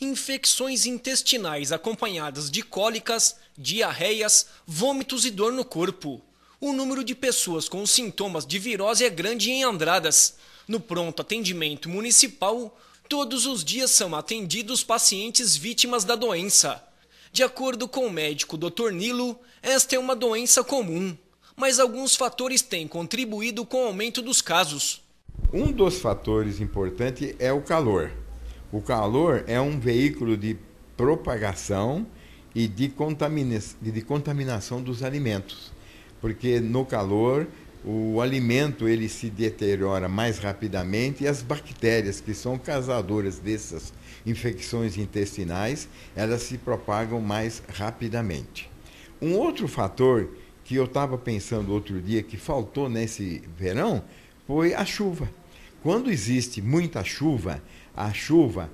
infecções intestinais acompanhadas de cólicas, diarreias, vômitos e dor no corpo. O número de pessoas com sintomas de virose é grande em Andradas. No pronto atendimento municipal, todos os dias são atendidos pacientes vítimas da doença. De acordo com o médico Dr. Nilo, esta é uma doença comum, mas alguns fatores têm contribuído com o aumento dos casos. Um dos fatores importantes é o calor. O calor é um veículo de propagação e de, contamina de contaminação dos alimentos, porque no calor o alimento ele se deteriora mais rapidamente e as bactérias que são causadoras dessas infecções intestinais, elas se propagam mais rapidamente. Um outro fator que eu estava pensando outro dia que faltou nesse verão foi a chuva. Quando existe muita chuva, a chuva,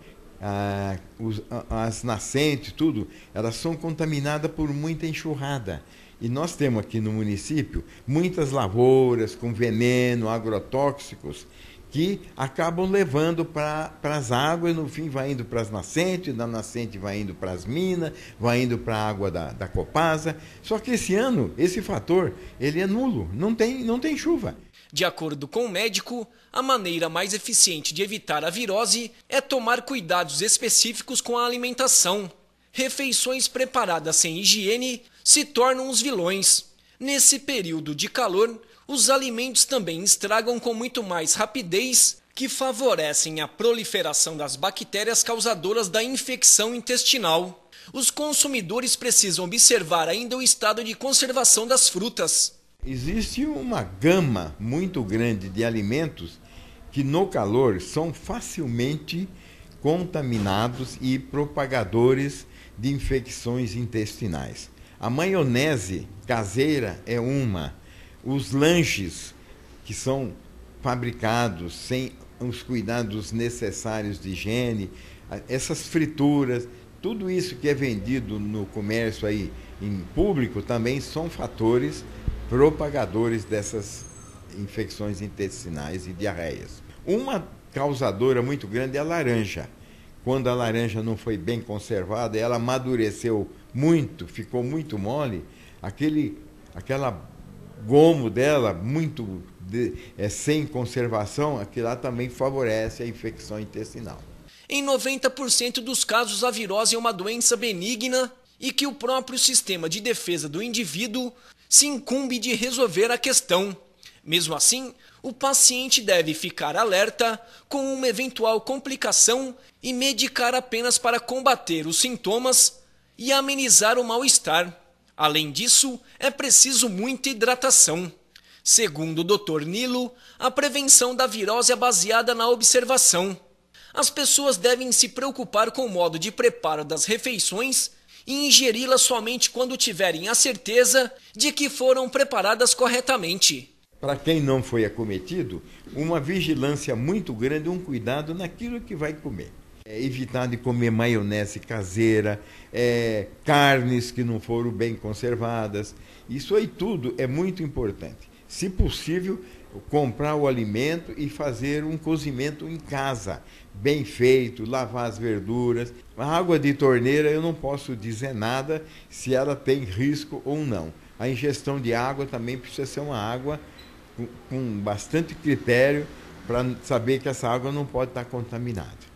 os, as nascentes, tudo, elas são contaminadas por muita enxurrada. E nós temos aqui no município muitas lavouras com veneno, agrotóxicos, que acabam levando para as águas, no fim vai indo para as nascentes, da nascente vai indo para as minas, vai indo para a água da, da Copasa. Só que esse ano, esse fator, ele é nulo, não tem, não tem chuva. De acordo com o médico, a maneira mais eficiente de evitar a virose é tomar cuidados específicos com a alimentação. Refeições preparadas sem higiene se tornam os vilões. Nesse período de calor, os alimentos também estragam com muito mais rapidez que favorecem a proliferação das bactérias causadoras da infecção intestinal. Os consumidores precisam observar ainda o estado de conservação das frutas. Existe uma gama muito grande de alimentos que no calor são facilmente contaminados e propagadores de infecções intestinais. A maionese caseira é uma, os lanches que são fabricados sem os cuidados necessários de higiene, essas frituras, tudo isso que é vendido no comércio aí em público também são fatores propagadores dessas infecções intestinais e diarreias. Uma causadora muito grande é a laranja. Quando a laranja não foi bem conservada, ela amadureceu muito, ficou muito mole, aquele aquela gomo dela muito de, é, sem conservação, aquilo lá também favorece a infecção intestinal. Em 90% dos casos, a virose é uma doença benigna e que o próprio sistema de defesa do indivíduo se incumbe de resolver a questão. Mesmo assim, o paciente deve ficar alerta com uma eventual complicação e medicar apenas para combater os sintomas e amenizar o mal-estar. Além disso, é preciso muita hidratação. Segundo o Dr. Nilo, a prevenção da virose é baseada na observação. As pessoas devem se preocupar com o modo de preparo das refeições e ingeri-las somente quando tiverem a certeza de que foram preparadas corretamente. Para quem não foi acometido, uma vigilância muito grande, um cuidado naquilo que vai comer. É evitar de comer maionese caseira, é, carnes que não foram bem conservadas. Isso aí tudo é muito importante se possível, comprar o alimento e fazer um cozimento em casa, bem feito, lavar as verduras. A água de torneira eu não posso dizer nada se ela tem risco ou não. A ingestão de água também precisa ser uma água com, com bastante critério para saber que essa água não pode estar contaminada.